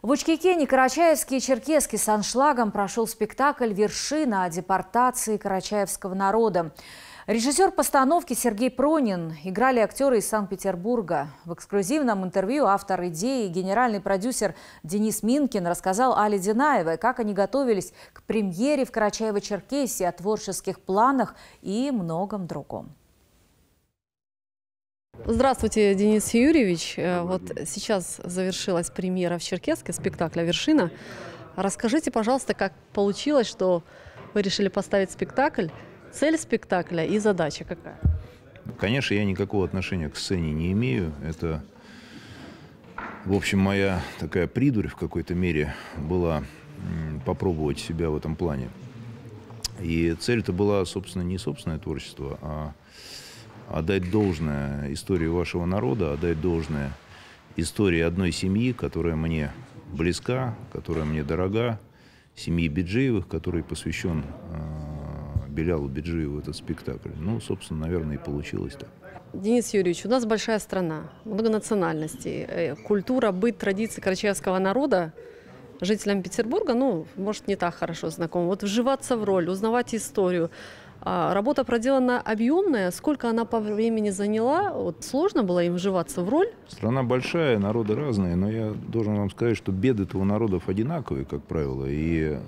В Учкикене карачаевский и черкесский с аншлагом прошел спектакль «Вершина» о депортации карачаевского народа. Режиссер постановки Сергей Пронин играли актеры из Санкт-Петербурга. В эксклюзивном интервью автор идеи генеральный продюсер Денис Минкин рассказал Али Динаевой, как они готовились к премьере в Карачаево-Черкесии, о творческих планах и многом другом. Здравствуйте, Денис Юрьевич. Э, вот сейчас завершилась премьера в Черкеске спектакля «Вершина». Расскажите, пожалуйста, как получилось, что вы решили поставить спектакль, цель спектакля и задача какая? Конечно, я никакого отношения к сцене не имею. Это, в общем, моя такая придурь в какой-то мере была попробовать себя в этом плане. И цель-то была, собственно, не собственное творчество, а отдать должное истории вашего народа, отдать должное истории одной семьи, которая мне близка, которая мне дорога, семьи Биджиевых, который посвящен э, Белялу Биджиеву этот спектакль. Ну, собственно, наверное, и получилось так. Денис Юрьевич, у нас большая страна, много национальностей. Э, культура, быт, традиции карачаевского народа жителям Петербурга, ну, может, не так хорошо знаком. Вот вживаться в роль, узнавать историю, а, работа проделана объемная. Сколько она по времени заняла? Вот сложно было им вживаться в роль? Страна большая, народы разные, но я должен вам сказать, что беды-то у народов одинаковые, как правило. И э,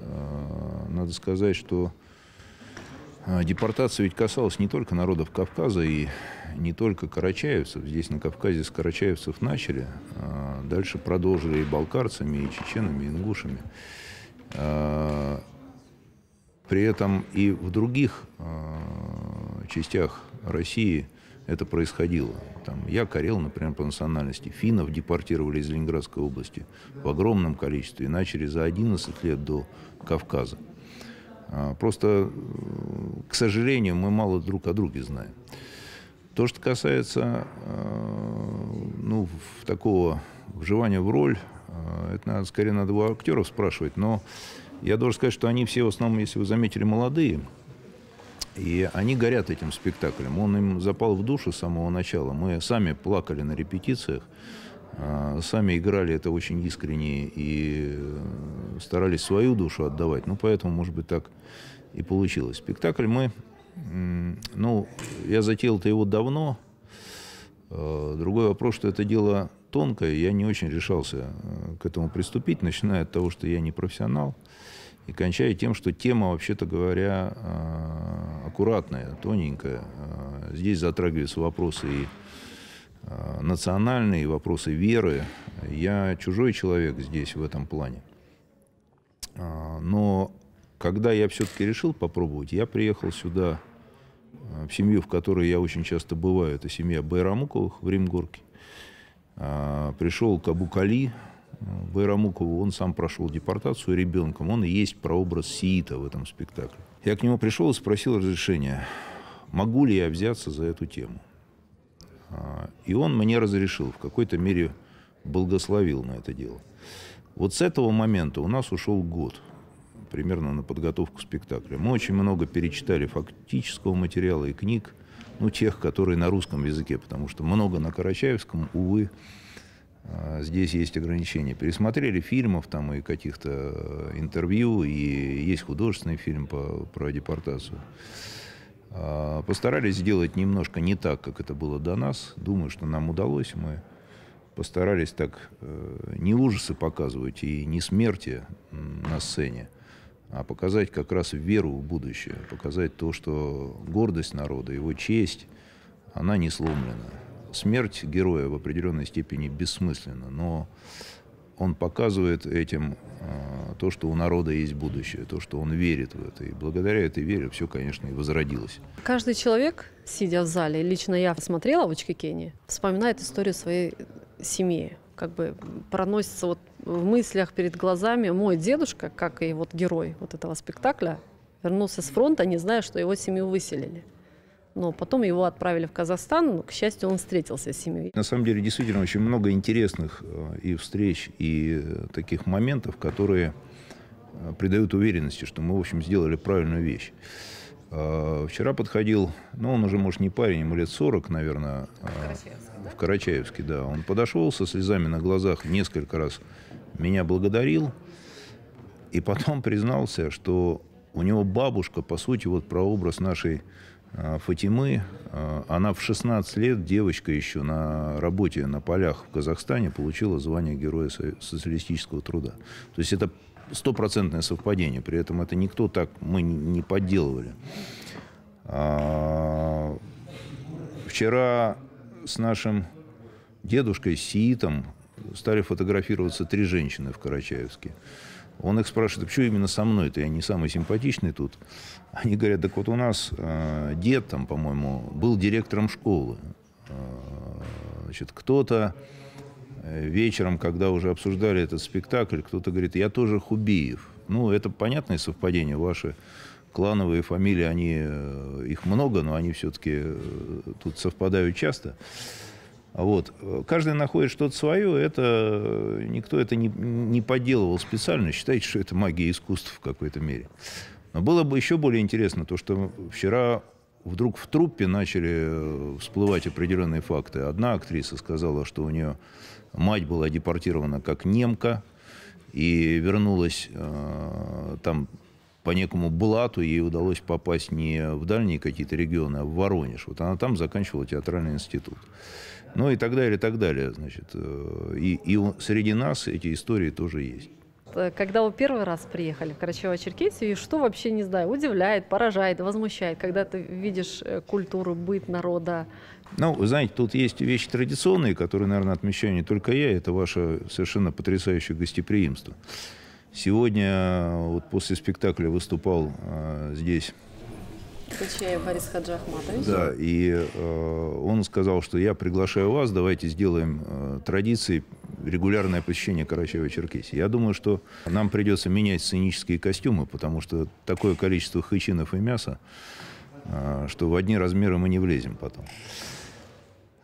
надо сказать, что э, Депортация ведь касалась не только народов Кавказа и не только карачаевцев. Здесь на Кавказе с карачаевцев начали, э, дальше продолжили и балкарцами, и чеченами, и ингушами. Э, при этом и в других э, частях России это происходило. Там, я корел, например, по национальности. Финнов депортировали из Ленинградской области в огромном количестве и начали за 11 лет до Кавказа. А, просто, э, к сожалению, мы мало друг о друге знаем. То, что касается э, ну, такого вживания в роль, э, это, скорее надо у актеров спрашивать, но я должен сказать, что они все в основном, если вы заметили, молодые. И они горят этим спектаклем. Он им запал в душу с самого начала. Мы сами плакали на репетициях, а, сами играли это очень искренне и э, старались свою душу отдавать. Ну, поэтому, может быть, так и получилось. Спектакль мы... Ну, я затеял-то его давно. А, другой вопрос, что это дело тонко, я не очень решался э, к этому приступить, начиная от того, что я не профессионал, и кончая тем, что тема, вообще-то говоря, э, аккуратная, тоненькая. Э, здесь затрагиваются вопросы и национальные, и вопросы веры. Я чужой человек здесь в этом плане. Но когда я все-таки решил попробовать, я приехал сюда в семью, в которой я очень часто бываю. Это семья Байрамуковых в Римгорке. А, пришел к Абукали, в Байрамукову, он сам прошел депортацию ребенком, он и есть прообраз сиита в этом спектакле. Я к нему пришел и спросил разрешения, могу ли я взяться за эту тему. А, и он мне разрешил, в какой-то мере благословил на это дело. Вот с этого момента у нас ушел год примерно на подготовку спектакля. Мы очень много перечитали фактического материала и книг – ну, тех, которые на русском языке, потому что много на карачаевском, увы, а, здесь есть ограничения. Пересмотрели фильмов там и каких-то э, интервью, и есть художественный фильм по, про депортацию. А, постарались сделать немножко не так, как это было до нас. Думаю, что нам удалось. Мы постарались так э, не ужасы показывать и не смерти на сцене, а показать как раз веру в будущее, показать то, что гордость народа, его честь, она не сломлена. Смерть героя в определенной степени бессмысленна, но он показывает этим а, то, что у народа есть будущее, то, что он верит в это. И благодаря этой вере все, конечно, и возродилось. Каждый человек, сидя в зале, лично я смотрела в очки Учкикене, вспоминает историю своей семьи, как бы проносится вот в мыслях перед глазами мой дедушка, как и вот герой вот этого спектакля, вернулся с фронта, не зная, что его семью выселили. Но потом его отправили в Казахстан, но, к счастью, он встретился с семьей. На самом деле, действительно, очень много интересных э, и встреч, и э, таких моментов, которые э, придают уверенности, что мы, в общем, сделали правильную вещь. А, вчера подходил, ну, он уже, может, не парень, ему лет 40, наверное. А, в Карачаевске, да? В Карачаевске, да. Он подошел со слезами на глазах, несколько раз меня благодарил. И потом признался, что у него бабушка, по сути, вот прообраз нашей а, Фатимы, она в 16 лет, девочка еще на работе на полях в Казахстане, получила звание Героя социалистического труда. То есть это стопроцентное совпадение. При этом это никто так мы не подделывали. А, вчера с нашим дедушкой Сиитом стали фотографироваться три женщины в Карачаевске. Он их спрашивает, почему именно со мной Это я не самый симпатичный тут. Они говорят, так вот у нас э, дед там, по-моему, был директором школы. Э, значит, кто-то Э, вечером, когда уже обсуждали этот спектакль, кто-то говорит, я тоже Хубиев. Ну, это понятное совпадение. Ваши клановые фамилии, они, э, их много, но они все-таки э, тут совпадают часто. А вот. Каждый находит что-то свое, это никто это не, не подделывал специально. Считайте, что это магия искусств в какой-то мере. Но было бы еще более интересно то, что вчера вдруг в труппе начали э, всплывать определенные факты. Одна актриса сказала, что у нее мать была депортирована как немка и вернулась э, там по некому блату, ей удалось попасть не в дальние какие-то регионы, а в Воронеж. Вот она там заканчивала театральный институт. Ну и так далее, и так далее. Значит, э, и, и среди нас эти истории тоже есть. Э, когда вы первый раз приехали в Карачаево-Черкесию, и что вообще, не знаю, удивляет, поражает, возмущает, когда ты видишь э, культуру, быт народа? Ну, вы знаете, тут есть вещи традиционные, которые, наверное, отмечаю не только я, это ваше совершенно потрясающее гостеприимство. Сегодня, э, вот после спектакля выступал э, здесь Борис Хаджи Да, и э, он сказал, что я приглашаю вас, давайте сделаем э, традиции регулярное посещение Карачаева-Черкесии. Я думаю, что нам придется менять сценические костюмы, потому что такое количество хычинов и мяса, э, что в одни размеры мы не влезем потом.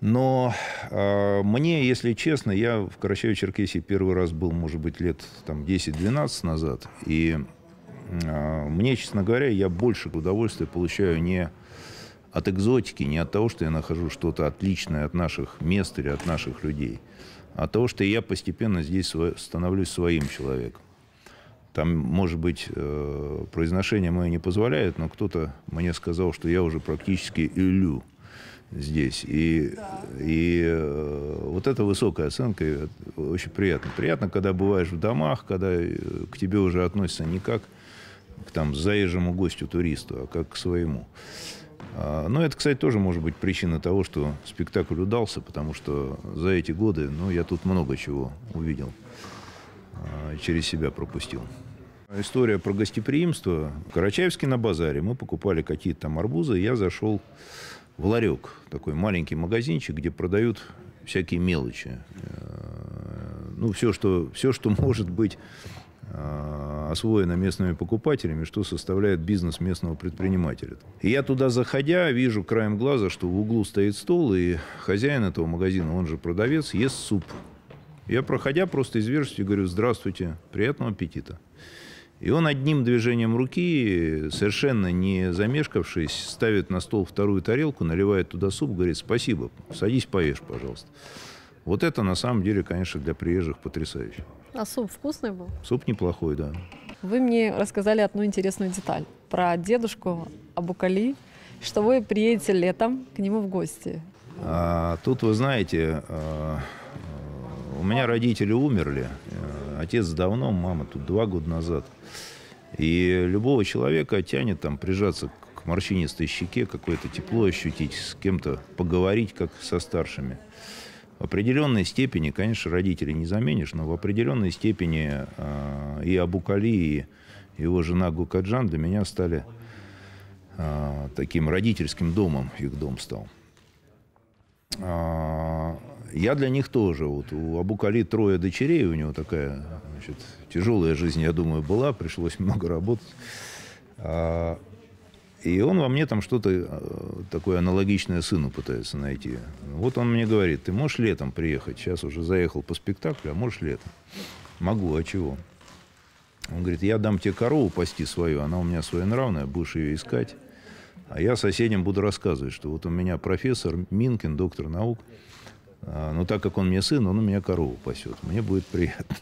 Но э, мне, если честно, я в Карачаево-Черкесии первый раз был, может быть, лет там, 10-12 назад. И а, мне, честно говоря, я больше удовольствия получаю не от экзотики, не от того, что я нахожу что-то отличное от наших мест или от наших людей, а от того, что я постепенно здесь становлюсь своим человеком. Там, может быть, э, произношение мое не позволяет, но кто-то мне сказал, что я уже практически илю здесь. И, да. и э, вот эта высокая оценка э, очень приятно. Приятно, когда бываешь в домах, когда к тебе уже относятся не как к там заезжему гостю туристу, а как к своему. А, Но ну, это, кстати, тоже может быть причина того, что спектакль удался, потому что за эти годы ну, я тут много чего увидел а, через себя пропустил. История про гостеприимство. В Карачаевске на базаре мы покупали какие-то там арбузы. Я зашел в ларек, такой маленький магазинчик, где продают всякие мелочи. Э, ну, все, что, все, что может быть а, освоено местными покупателями, что составляет бизнес местного предпринимателя. И я туда заходя, вижу краем глаза, что в углу стоит стол, и хозяин этого магазина, он же продавец, ест суп. Я, проходя просто из вежливости, говорю, здравствуйте, приятного аппетита. И он одним движением руки, совершенно не замешкавшись, ставит на стол вторую тарелку, наливает туда суп, говорит, спасибо, садись поешь, пожалуйста. Вот это на самом деле, конечно, для приезжих потрясающе. А суп вкусный был? Суп неплохой, да. Вы мне рассказали одну интересную деталь про дедушку Абукали, что вы приедете летом к нему в гости. А, тут вы знаете, а, у меня родители умерли. А, отец давно, мама тут два года назад. И любого человека тянет там прижаться к морщинистой щеке, какое-то тепло ощутить, с кем-то поговорить, как со старшими. В определенной степени, конечно, родителей не заменишь, но в определенной степени э, и Абукали, и его жена Гукаджан для меня стали э, таким родительским домом, их дом стал. Э, я для них тоже. Вот у Абукали трое дочерей, у него такая значит, тяжелая жизнь, я думаю, была, пришлось много работать. И он во мне там что-то э, такое аналогичное сыну пытается найти. Вот он мне говорит, ты можешь летом приехать? Сейчас уже заехал по спектаклю, а можешь летом? Могу, а чего? Он говорит, я дам тебе корову пасти свою, она у меня своенравная, будешь ее искать. А я соседям буду рассказывать, что вот у меня профессор Минкин, доктор наук, э, но так как он мне сын, он у меня корову пасет. Мне будет приятно.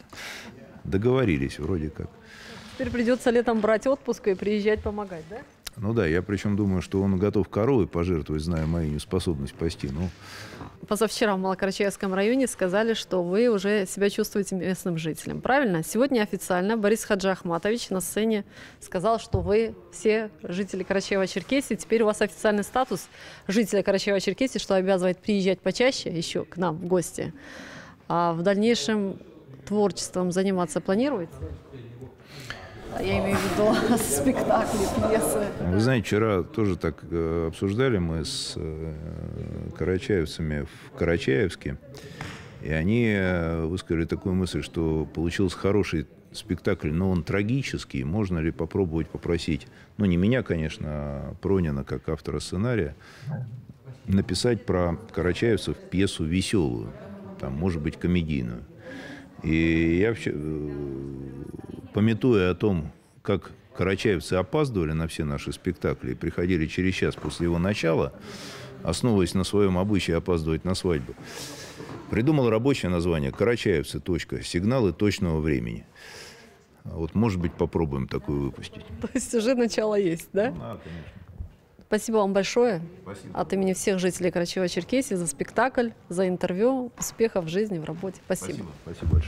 Договорились вроде как. Теперь придется летом брать отпуск и приезжать помогать, да? Ну да, я причем думаю, что он готов коровы пожертвовать, зная мою неспособность пасти. Ну. Позавчера в Малокарачаевском районе сказали, что вы уже себя чувствуете местным жителем. Правильно? Сегодня официально Борис Хаджи Ахматович на сцене сказал, что вы все жители Карачаева-Черкесии. Теперь у вас официальный статус жителя Карачаева-Черкесии, что обязывает приезжать почаще еще к нам в гости. А в дальнейшем творчеством заниматься планируете? А я имею в виду спектакли, пьесы. Вы знаете, вчера тоже так э, обсуждали мы с э, карачаевцами в Карачаевске, и они э, высказали такую мысль, что получился хороший спектакль, но он трагический. Можно ли попробовать попросить, ну не меня, конечно, а Пронина как автора сценария, написать про карачаевцев пьесу веселую, там, может быть, комедийную. И я, э, пометуя о том, как карачаевцы опаздывали на все наши спектакли и приходили через час после его начала, основываясь на своем обычае опаздывать на свадьбу, придумал рабочее название «Карачаевцы. Точка. Сигналы точного времени». А вот, может быть, попробуем такую выпустить. То есть уже начало есть, да? Ну, да, конечно. Спасибо вам большое Спасибо. от имени всех жителей Карачева-Черкесии за спектакль, за интервью, успехов в жизни, в работе. Спасибо. Спасибо, Спасибо большое.